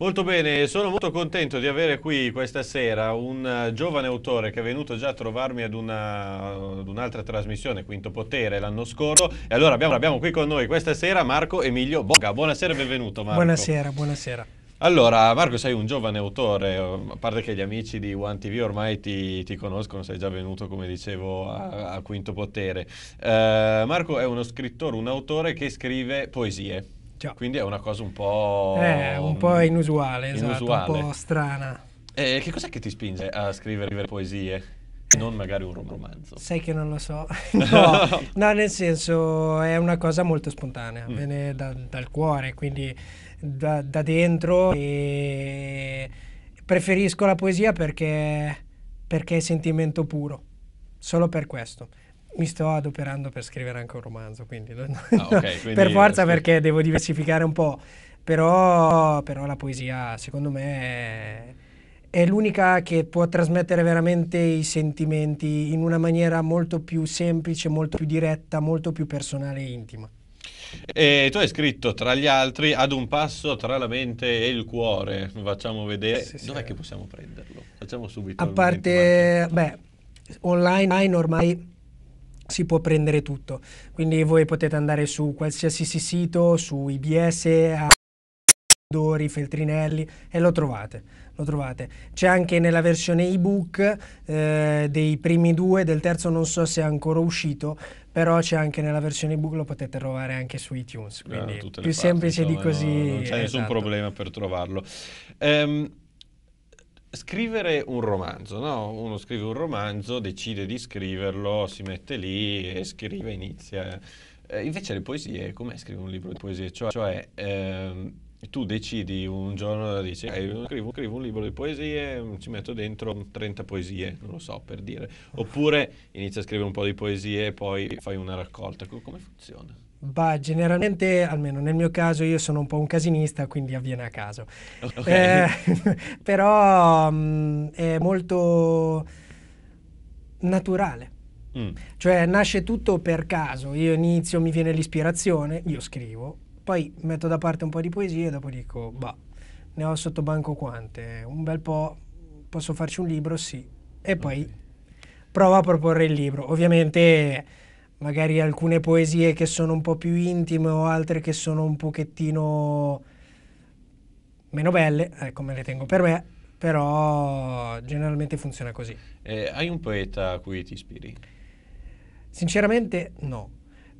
Molto bene, sono molto contento di avere qui questa sera un eh, giovane autore che è venuto già a trovarmi ad, un'altra un trasmissione, Quinto Potere, l'anno scorso. E allora abbiamo, abbiamo, qui con noi questa sera Marco Emilio Boga. Buonasera e benvenuto Marco. Buonasera, buonasera. Allora, Marco, sei un giovane autore, a parte che gli amici di One TV ormai ti, ti conoscono, sei già venuto, come dicevo, a, a Quinto Potere. Uh, Marco è uno scrittore, un autore che scrive poesie. Ciao. Quindi è una cosa un po'... Eh, un po' inusuale, esatto, inusuale. un po' strana. E che cos'è che ti spinge a scrivere poesie? Non magari un romanzo. Sai che non lo so. No, no nel senso è una cosa molto spontanea, mm. viene da, dal cuore, quindi da, da dentro. E preferisco la poesia perché, perché è sentimento puro, solo per questo mi sto adoperando per scrivere anche un romanzo, quindi, ah, okay, quindi per forza perché devo diversificare un po', però, però la poesia secondo me è, è, l'unica che può trasmettere veramente i sentimenti in una maniera molto più semplice, molto più diretta, molto più personale e intima. E tu hai scritto tra gli altri ad un passo tra la mente e il cuore, facciamo vedere, sì, sì, dov'è sì. che possiamo prenderlo? Facciamo subito. A parte, beh, online ormai si può prendere tutto. Quindi voi potete andare su qualsiasi sito, su IBS, a Dori, Feltrinelli e lo trovate. Lo trovate. C'è anche nella versione ebook eh, dei primi due, del terzo non so se è ancora uscito, però c'è anche nella versione ebook, lo potete trovare anche su iTunes. Eh, quindi eh, più parti, semplice insomma, di così. No, non c'è esatto. nessun problema per trovarlo. Um, scrivere un romanzo, no? Uno scrive un romanzo, decide di scriverlo, si mette lì e scrive, inizia. Eh, invece le poesie, come scrivere un libro di poesie? Cioè, cioè ehm, tu decidi un giorno, dici, eh, scrivo, scrivo, un libro di poesie, mm, ci metto dentro 30 poesie, non lo so per dire. Oppure inizia a scrivere un po' di poesie e poi fai una raccolta. Come funziona? Beh, generalmente, almeno nel mio caso, io sono un po' un casinista, quindi avviene a caso. Okay. Eh, però mh, mm, è molto naturale. Mm. Cioè, nasce tutto per caso. Io inizio, mi viene l'ispirazione, io scrivo, poi metto da parte un po' di poesie e dopo dico, bah, ne ho sotto banco quante? Un bel po', posso farci un libro? Sì. E poi okay. provo a proporre il libro. Ovviamente magari alcune poesie che sono un po' più intime o altre che sono un pochettino meno belle, ecco me le tengo per me, però generalmente funziona così. Eh, hai un poeta a cui ti ispiri? Sinceramente no,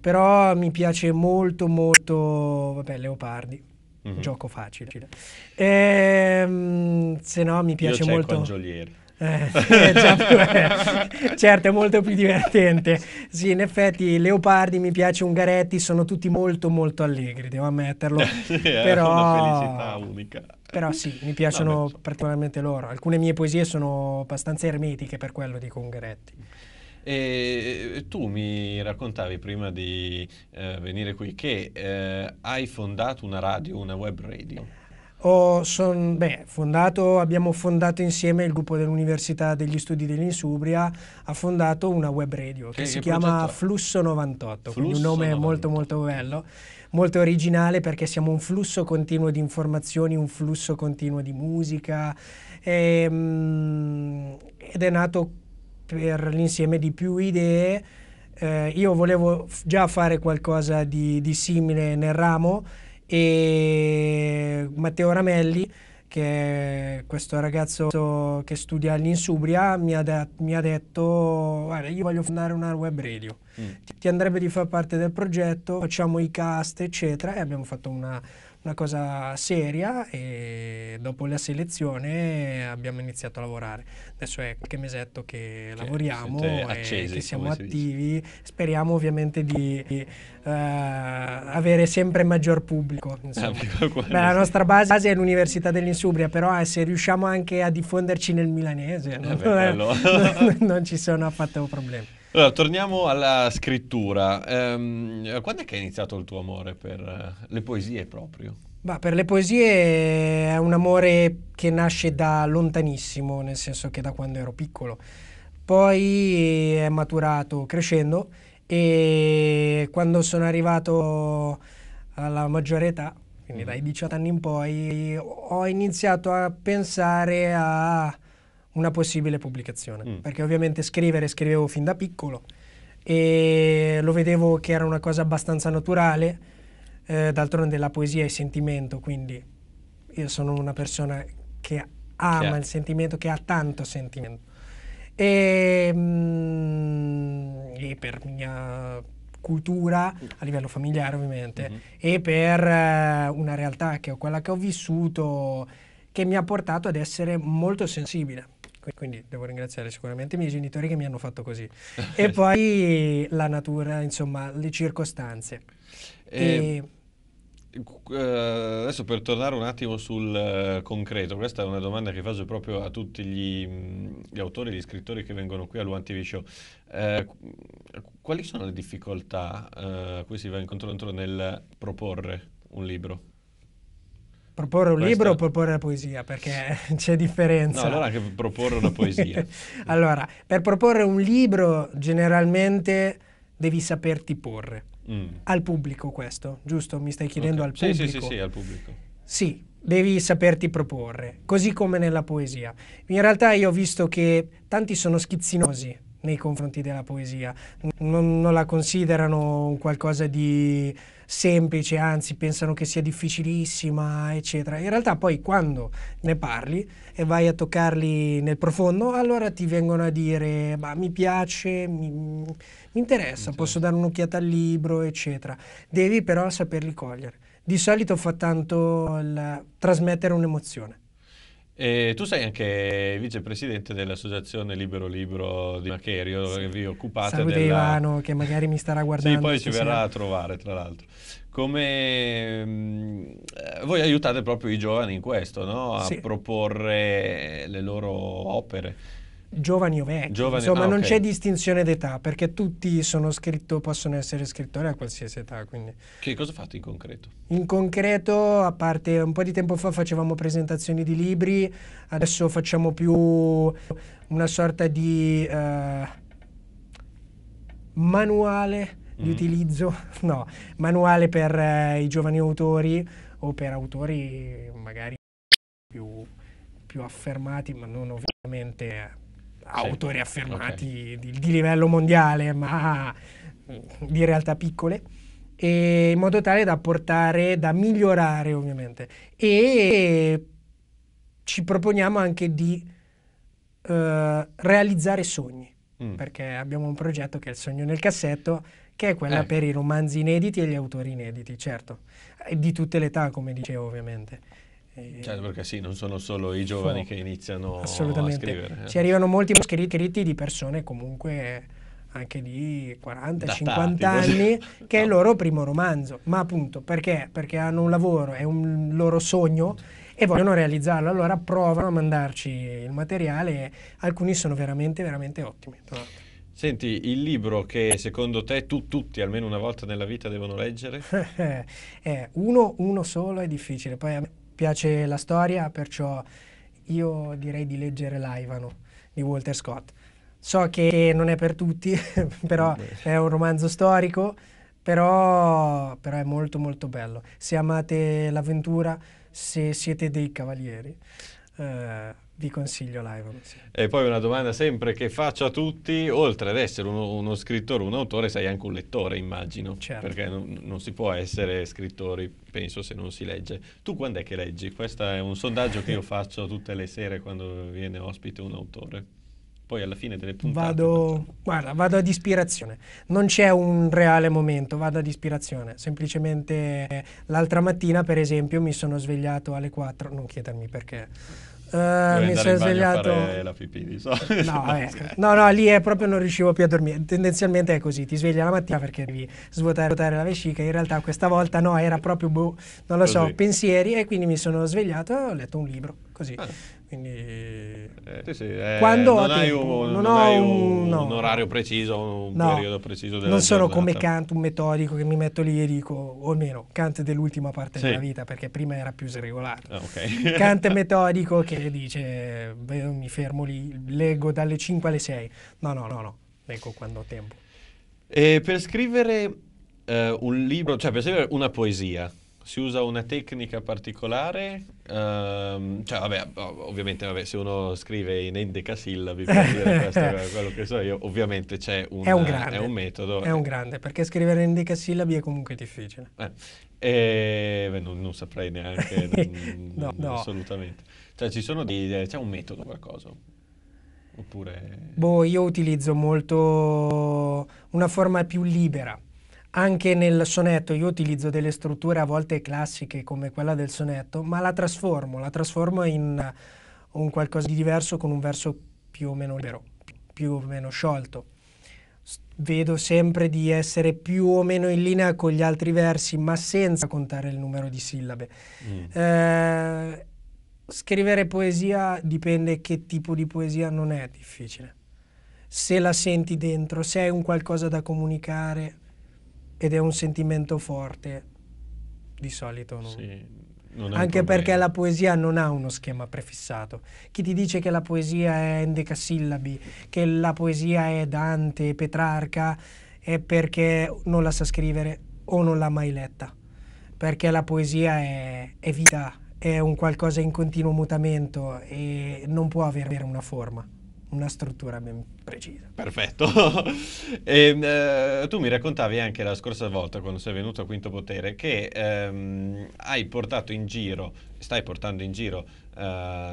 però mi piace molto molto, vabbè, Leopardi. Mm-hmm. Gioco facile. Ehm, se no mi piace Io molto. Io eh, è già più, eh, certo, è molto più divertente. Sì, in effetti, Leopardi mi piace, Ungaretti, sono tutti molto, molto allegri, devo ammetterlo. sì, però... è una felicità unica. Però sì, mi piacciono no, particolarmente loro. Alcune mie poesie sono abbastanza ermetiche, per quello di Ungaretti. E tu mi raccontavi prima di eh, venire qui che eh, hai fondato una radio, una web radio. Ho, son, beh, fondato, abbiamo fondato insieme il gruppo dell'Università degli Studi dell'Insubria, ha fondato una web radio che, che si che chiama progetto? Flusso 98, Flusso un nome 90. molto molto bello, molto originale perché siamo un flusso continuo di informazioni, un flusso continuo di musica e, ehm, mh, ed è nato per l'insieme di più idee. Eh, io volevo già fare qualcosa di, di simile nel ramo e Matteo Ramelli che è questo ragazzo che studia all'Insubria mi ha, de- mi ha detto guarda io voglio fondare una web radio mm. ti andrebbe di far parte del progetto facciamo i cast eccetera e abbiamo fatto una, una cosa seria e dopo la selezione abbiamo iniziato a lavorare. Adesso è qualche mesetto che, che lavoriamo, accesi, che siamo attivi, dice. speriamo ovviamente di, di uh, eh, avere sempre maggior pubblico. Ah, ecco beh, la nostra base è l'Università dell'Insubria, però eh, se riusciamo anche a diffonderci nel milanese eh, non, beh, non, non ci sono affatto problemi. Allora, torniamo alla scrittura. Ehm, quando è che è iniziato il tuo amore per eh, le poesie proprio? Bah, per le poesie è un amore che nasce da lontanissimo, nel senso che da quando ero piccolo. Poi è maturato crescendo e quando sono arrivato alla maggiore età, quindi dai 18 mm. anni in poi, ho iniziato a pensare a una possibile pubblicazione, mm. perché ovviamente scrivere scrivevo fin da piccolo e lo vedevo che era una cosa abbastanza naturale, eh, d'altronde la poesia è sentimento, quindi io sono una persona che ama certo. il sentimento, che ha tanto sentimento. E, mh, mm, e per mia cultura a livello familiare ovviamente mm-hmm. e per eh, una realtà che ho, quella che ho vissuto che mi ha portato ad essere molto sensibile quindi devo ringraziare sicuramente i miei genitori che mi hanno fatto così. e poi la natura, insomma, le circostanze. E... E, uh, adesso per tornare un attimo sul uh, concreto, questa è una domanda che faccio proprio a tutti gli, mh, mm, gli autori, gli scrittori che vengono qui all'Uan Show. Uh, quali sono le difficoltà a cui si va incontro nel proporre un libro? Proporre un Questo... libro o proporre la poesia? Perché c'è differenza. No, allora anche proporre una poesia. allora, per proporre un libro generalmente devi saperti porre. Mm. Al pubblico questo, giusto? Mi stai chiedendo okay. al pubblico? Sì, sì, sì, sì, al pubblico. Sì, devi saperti proporre, così come nella poesia. In realtà io ho visto che tanti sono schizzinosi nei confronti della poesia, non, non la considerano qualcosa di semplice, anzi pensano che sia difficilissima, eccetera. In realtà poi quando ne parli e vai a toccarli nel profondo, allora ti vengono a dire, ma mi piace, mi, mi interessa, okay. posso dare un'occhiata al libro, eccetera. Devi però saperli cogliere. Di solito fa tanto il trasmettere un'emozione. E tu sei anche vicepresidente dell'associazione Libero Libro di Macherio, sì. che vi occupate Salute della... Ivano, che magari mi starà guardando. Sì, poi ci verrà a trovare, tra l'altro. Come ehm, voi aiutate proprio i giovani in questo, no? a sì. proporre le loro opere giovani o vecchi, giovani, insomma ah, okay. non c'è distinzione d'età perché tutti scritto, possono essere scrittori a qualsiasi età. Quindi. Che cosa fate in concreto? In concreto, a parte un po' di tempo fa facevamo presentazioni di libri, adesso facciamo più una sorta di uh, manuale mm. di utilizzo, no, manuale per uh, i giovani autori o per autori magari più, più affermati, ma non ovviamente autori affermati okay. di, di livello mondiale, ma mm, di realtà piccole in modo tale da portare, da migliorare ovviamente. E ci proponiamo anche di uh, realizzare sogni, mm. perché abbiamo un progetto che è il sogno nel cassetto, che è quella eh. per i romanzi inediti e gli autori inediti, certo, di tutte le età, come dicevo ovviamente. Certo, perché sì, non sono solo i giovani che iniziano a scrivere. Ci eh. arrivano molti scritti di persone comunque anche di 40-50 anni, che è il loro primo romanzo. Ma appunto, perché? Perché hanno un lavoro, è un loro sogno e vogliono realizzarlo. Allora provano a mandarci il materiale alcuni sono veramente, veramente ottimi. Senti, il libro che secondo te tu, tutti almeno una volta nella vita devono leggere? eh, uno, uno solo è difficile, poi piace la storia, perciò io direi di leggere l'Ivano di Walter Scott. So che non è per tutti, però è un romanzo storico, però, però è molto molto bello. Se amate l'avventura, se siete dei cavalieri. Eh, vi consiglio Live. E poi una domanda sempre che faccio a tutti, oltre ad essere uno, uno scrittore, un autore, sei anche un lettore, immagino, certo. perché non, non, si può essere scrittori, penso, se non si legge. Tu quando è che leggi? Questo è un sondaggio che io faccio tutte le sere quando viene ospite un autore. Poi alla fine delle puntate... Vado, guarda, vado ad ispirazione. Non c'è un reale momento, vado ad ispirazione. Semplicemente l'altra mattina, per esempio, mi sono svegliato alle 4, non chiedermi perché eh, mi sono svegliato. La pipì, di solito. No, eh. no, no, lì è proprio non riuscivo più a dormire. Tendenzialmente è così: ti svegli la mattina perché devi svuotare, svuotare la vescica. In realtà, questa volta no, era proprio boh, non lo così. so, pensieri. E quindi mi sono svegliato e ho letto un libro così. Ah. Quindi, eh, sì, sì, eh, quando non, hai, tempo, un, non non hai un, no. un, orario preciso, un no, periodo preciso della Non sono giornata. come Kant, un metodico che mi metto lì e dico, o almeno Kant dell'ultima parte sì. della vita, perché prima era più sregolato. Ah, okay. Kant è metodico che dice, beh, mi fermo lì, leggo dalle 5 alle 6. No, no, no, no, leggo quando ho tempo. E per scrivere eh, un libro, cioè per scrivere una poesia, si usa una tecnica particolare, um, cioè vabbè, ovviamente vabbè, se uno scrive in endecasillabi per dire questo, quello che so io, ovviamente c'è un, è un, grande, è un metodo. È un grande, perché scrivere in endecasillabi è comunque difficile. Eh, e, eh, beh, non, non, saprei neanche, non, no, no. assolutamente. Cioè ci sono dei, eh, c'è un metodo qualcosa? Oppure... Boh, io utilizzo molto una forma più libera anche nel sonetto io utilizzo delle strutture a volte classiche come quella del sonetto, ma la trasformo, la trasformo in un qualcosa di diverso con un verso più o meno libero, più o meno sciolto. Vedo sempre di essere più o meno in linea con gli altri versi, ma senza contare il numero di sillabe. Mm. Eh, scrivere poesia dipende che tipo di poesia non è difficile. Se la senti dentro, se hai un qualcosa da comunicare, ed è un sentimento forte, di solito non. Sì, non Anche perché la poesia non ha uno schema prefissato. Chi ti dice che la poesia è endecasillabi, che la poesia è Dante, Petrarca, è perché non la sa scrivere o non l'ha mai letta. Perché la poesia è, è vita, è un qualcosa in continuo mutamento e non può avere una forma una struttura ben precisa. Perfetto. e, eh, tu mi raccontavi anche la scorsa volta, quando sei venuto a Quinto Potere, che ehm, hai portato in giro, stai portando in giro eh,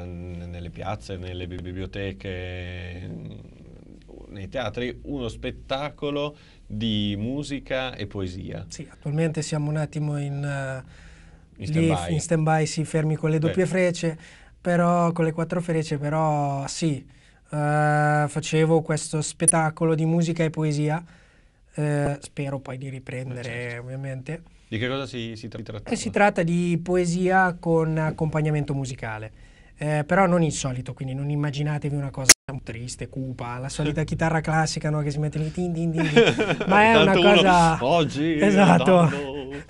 nelle piazze, nelle biblioteche, nei teatri, uno spettacolo di musica e poesia. Sì, attualmente siamo un attimo in... Uh, in stand-by, stand si fermi con le doppie Beh. frecce, però con le quattro frecce, però sì, eh, facevo questo spettacolo di musica e poesia, eh, spero poi di riprendere eh, certo. ovviamente. Di che cosa si, si tratta? Eh, si tratta di poesia con accompagnamento musicale eh, però non il solito, quindi non immaginatevi una cosa triste, cupa, la solita chitarra classica no, che si mette lì, din, din, din, ma è una cosa... Uno, oggi esatto.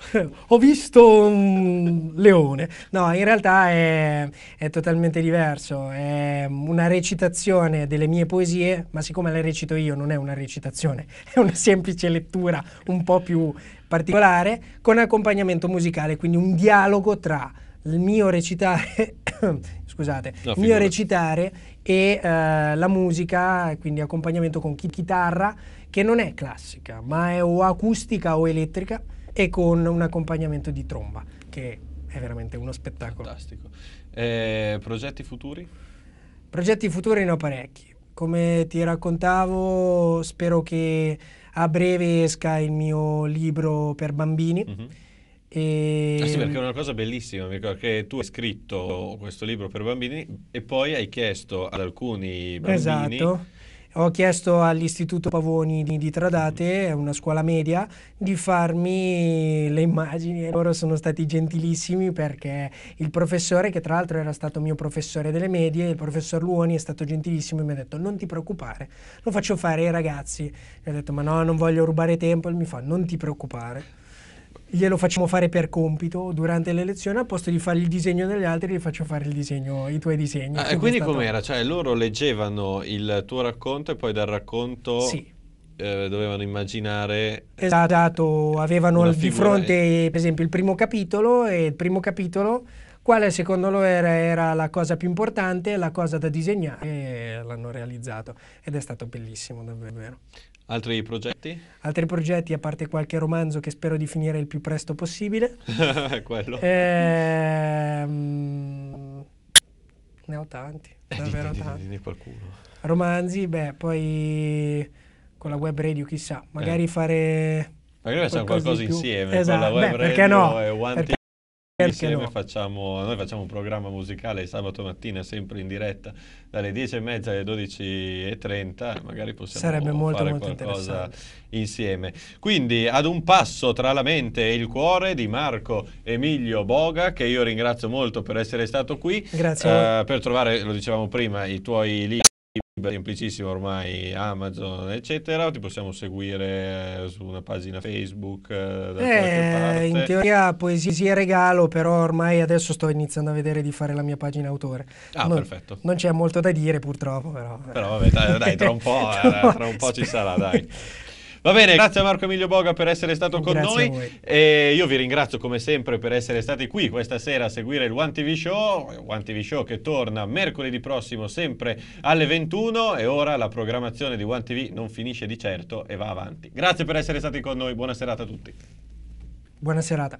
Ho visto un leone. No, in realtà è, è totalmente diverso, è una recitazione delle mie poesie, ma siccome le recito io non è una recitazione, è una semplice lettura un po' più particolare, con accompagnamento musicale, quindi un dialogo tra il mio recitare scusate, no, il mio recitare e eh, la musica, quindi accompagnamento con chitarra, che non è classica, ma è o acustica o elettrica e con un accompagnamento di tromba, che è veramente uno spettacolo. Fantastico. Eh, progetti futuri? Progetti futuri ne ho parecchi. Come ti raccontavo, spero che a breve esca il mio libro per bambini. Mm-hmm e... Ah sì, perché è mm. una cosa bellissima, mi ricordo che tu hai scritto questo libro per bambini e poi hai chiesto ad alcuni bambini... Esatto. Ho chiesto all'Istituto Pavoni di, di Tradate, una scuola media, di farmi le immagini e loro sono stati gentilissimi perché il professore, che tra l'altro era stato mio professore delle medie, il professor Luoni è stato gentilissimo e mi ha detto non ti preoccupare, lo faccio fare ai ragazzi. Mi ha detto ma no, non voglio rubare tempo e mi fa non ti preoccupare glielo facciamo fare per compito durante le lezioni, al posto di fare il disegno degli altri, gli faccio fare disegno, i tuoi disegni. Ah, e quindi stato... com'era? Cioè loro leggevano il tuo racconto e poi dal racconto... Sì. Eh, dovevano immaginare esatto avevano di fronte per esempio il primo capitolo e il primo capitolo quale secondo loro era, era la cosa più importante, la cosa da disegnare e l'hanno realizzato ed è stato bellissimo davvero. Altri progetti? Altri progetti, a parte qualche romanzo che spero di finire il più presto possibile. Quello. Ehm, ne ho tanti, eh, davvero eh, tanti. Di, qualcuno. Romanzi, beh, poi con la web radio chissà, magari eh. fare... Magari facciamo qualcosa, insieme esatto. con la esatto. web beh, radio no? e One perché perché no? facciamo, noi facciamo un programma musicale sabato mattina sempre in diretta dalle 10.30 alle 12.30 magari possiamo Sarebbe molto, fare molto qualcosa insieme quindi ad un passo tra la mente e il cuore di Marco Emilio Boga che io ringrazio molto per essere stato qui grazie eh, per trovare, lo dicevamo prima, i tuoi libri semplicissimo ormai Amazon eccetera ti possiamo seguire eh, su una pagina Facebook eh, eh in teoria poesia regalo però ormai adesso sto iniziando a vedere di fare la mia pagina autore ah non, perfetto non c'è molto da dire purtroppo però però vabbè dai, dai tra un po', eh, tra un po' ci sarà dai Va bene, grazie a Marco Emilio Boga per essere stato con grazie noi. E io vi ringrazio come sempre per essere stati qui questa sera a seguire il One TV Show. One TV Show che torna mercoledì prossimo sempre alle 21 e ora la programmazione di One TV non finisce di certo e va avanti. Grazie per essere stati con noi, buona serata a tutti. Buona serata.